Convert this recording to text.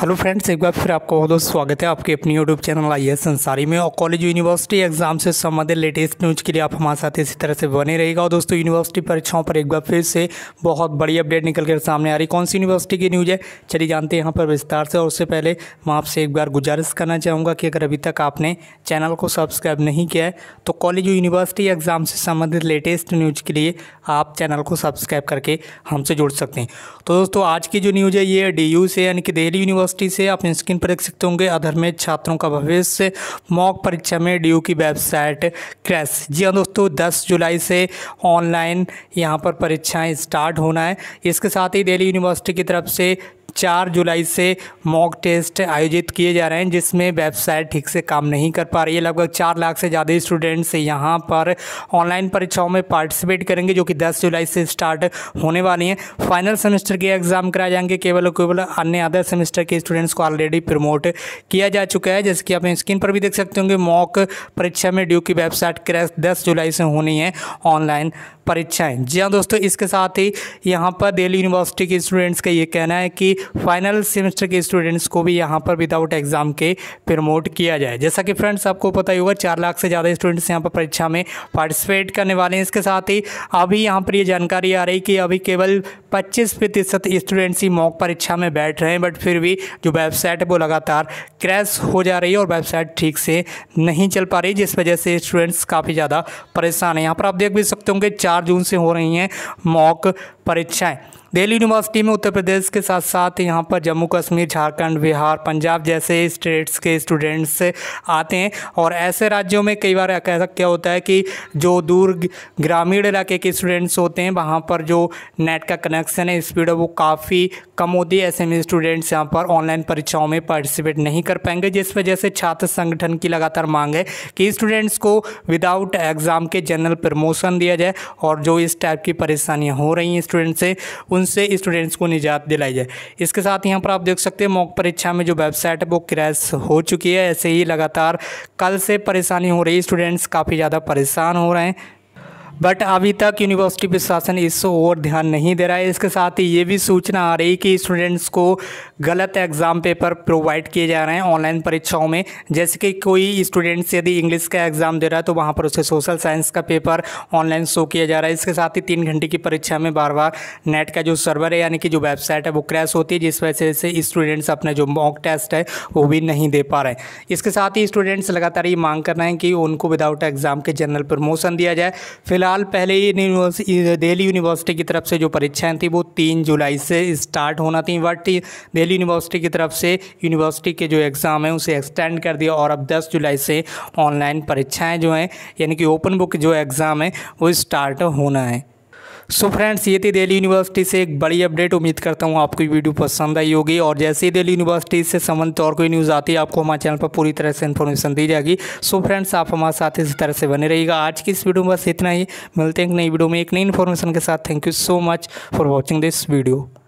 hello friends एक बार फिर आपका बहुत बहुत स्वागत है आपके अपने यूट्यूब चैनल आई एस संसारी में और कॉलेज यूनिवर्सिटी एग्जाम से संबंधित लेटेस्ट न्यूज के लिए आप हमारे साथ इसी तरह से बने रहेगा और दोस्तों यूनिवर्सिटी परीक्षाओं पर एक बार फिर से बहुत बड़ी अपडेट निकल कर सामने आ रही कौन सी यूनिवर्सिटी की न्यूज़ है चलिए जानते हैं यहाँ पर विस्तार से और उससे पहले मैं आपसे एक बार गुजारिश करना चाहूँगा कि अगर अभी तक आपने चैनल को सब्सक्राइब नहीं किया है तो कॉलेज यूनिवर्सिटी एग्जाम से संबंधित लेटेस्ट न्यूज के लिए आप चैनल को सब्सक्राइब करके हमसे जुड़ सकते हैं तो दोस्तों आज की जो न्यूज़ है ये डी से यानी कि दिल्ली यूनिवर्सिटी यूनिवर्सिटी से आप स्क्रीन पर देख सकते होंगे अधर में छात्रों का भविष्य मॉक परीक्षा में डी की वेबसाइट क्रैश जी हाँ दोस्तों दस जुलाई से ऑनलाइन यहाँ पर परीक्षाएँ स्टार्ट होना है इसके साथ ही दिल्ली यूनिवर्सिटी की तरफ से चार जुलाई से मॉक टेस्ट आयोजित किए जा रहे हैं जिसमें वेबसाइट ठीक से काम नहीं कर पा रही है लगभग चार लाख से ज़्यादा स्टूडेंट्स यहाँ पर ऑनलाइन परीक्षाओं में पार्टिसिपेट करेंगे जो कि दस जुलाई से स्टार्ट होने वाली हैं फाइनल सेमेस्टर के एग्ज़ाम कराए जाएंगे केवल और केवल अन्य अदर सेमेस्टर के स्टूडेंट्स को ऑलरेडी प्रमोट किया जा चुका है जैसे कि आप स्क्रीन पर भी देख सकते होंगे मॉक परीक्षा में ड्यू की वेबसाइट क्रैश दस जुलाई से होनी है ऑनलाइन परीक्षाएं जी हाँ दोस्तों इसके साथ ही यहाँ पर दिल्ली यूनिवर्सिटी के स्टूडेंट्स का ये कहना है कि फाइनल सेमेस्टर के स्टूडेंट्स को भी यहाँ पर विदाउट एग्ज़ाम के प्रमोट किया जाए जैसा कि फ्रेंड्स आपको पता ही होगा चार लाख से ज़्यादा स्टूडेंट्स यहाँ पर परीक्षा में पार्टिसिपेट करने वाले हैं इसके साथ ही अभी यहाँ पर ये यह जानकारी आ रही कि अभी केवल पच्चीस प्रतिशत स्टूडेंट्स ही मॉक परीक्षा में बैठ रहे हैं बट फिर भी जो वेबसाइट है वो लगातार क्रैश हो जा रही है और वेबसाइट ठीक से नहीं चल पा रही जिस वजह से स्टूडेंट्स काफ़ी ज़्यादा परेशान हैं यहाँ पर आप देख भी सकते होंगे चार जून से हो रही हैं मॉक परीक्षाएँ दिल्ली यूनिवर्सिटी में उत्तर प्रदेश के साथ साथ यहाँ पर जम्मू कश्मीर झारखंड बिहार पंजाब जैसे स्टेट्स के स्टूडेंट्स आते हैं और ऐसे राज्यों में कई बार ऐसा क्या होता है कि जो दूर ग्रामीण इलाके के स्टूडेंट्स होते हैं वहाँ पर जो नेट का कनेक्शन है स्पीड वो काफ़ी कम होती है ऐसे में स्टूडेंट्स यहाँ पर ऑनलाइन परीक्षाओं में पार्टिसिपेट नहीं कर पाएंगे जिस वजह से छात्र संगठन की लगातार मांग है कि स्टूडेंट्स को विदाउट एग्ज़ाम के जनरल प्रमोशन दिया जाए और जो इस टाइप की परेशानियाँ हो रही हैं स्टूडेंट्स से उनसे स्टूडेंट्स को निजात दिलाई जाए इसके साथ यहाँ पर आप देख सकते हैं मॉक परीक्षा में जो वेबसाइट है वो क्रैश हो चुकी है ऐसे ही लगातार कल से परेशानी हो रही है स्टूडेंट्स काफ़ी ज़्यादा परेशान हो रहे हैं बट अभी तक यूनिवर्सिटी प्रशासन इस ओर ध्यान नहीं दे रहा है इसके साथ ही ये भी सूचना आ रही कि स्टूडेंट्स को गलत एग्ज़ाम पेपर प्रोवाइड किए जा रहे हैं ऑनलाइन परीक्षाओं में जैसे कि कोई स्टूडेंट्स यदि इंग्लिश का एग्ज़ाम दे रहा है तो वहाँ पर उसे सोशल साइंस का पेपर ऑनलाइन शो किया जा रहा है इसके साथ ही तीन घंटे की परीक्षा में बार बार नेट का जो सर्वर है यानी कि जो वेबसाइट है वो क्रैश होती है जिस वजह से स्टूडेंट्स अपना जो मॉक टेस्ट है वो भी नहीं दे पा रहे हैं इसके साथ ही स्टूडेंट्स लगातार ये मांग कर रहे हैं कि उनको विदाउट एग्ज़ाम के जनरल प्रमोशन दिया जाए फिलहाल फिलहाल पहले ही दिल्ली यूनिवर्सिटी की तरफ से जो परीक्षाएं थी वो तीन जुलाई से स्टार्ट होना थी बट दिल्ली यूनिवर्सिटी की तरफ से यूनिवर्सिटी के जो एग्ज़ाम है उसे एक्सटेंड कर दिया और अब दस जुलाई से ऑनलाइन परीक्षाएँ जो हैं यानी कि ओपन बुक जो एग्ज़ाम है वो स्टार्ट होना है सो so फ्रेंड्स ये थी दिल्ली यूनिवर्सिटी से एक बड़ी अपडेट उम्मीद करता हूँ आपको वीडियो पसंद आई होगी और जैसे ही दिल्ली यूनिवर्सिटी से संबंधित और कोई न्यूज़ आती है आपको हमारे चैनल पर पूरी तरह से इन्फॉर्मेशन दी जाएगी सो so फ्रेंड्स आप हमारे साथ इसी तरह से बने रहिएगा आज की इस वीडियो में बस इतना ही मिलते हैं एक नई वीडियो में एक नई इन्फॉर्मेशन के साथ thank you so much for watching this video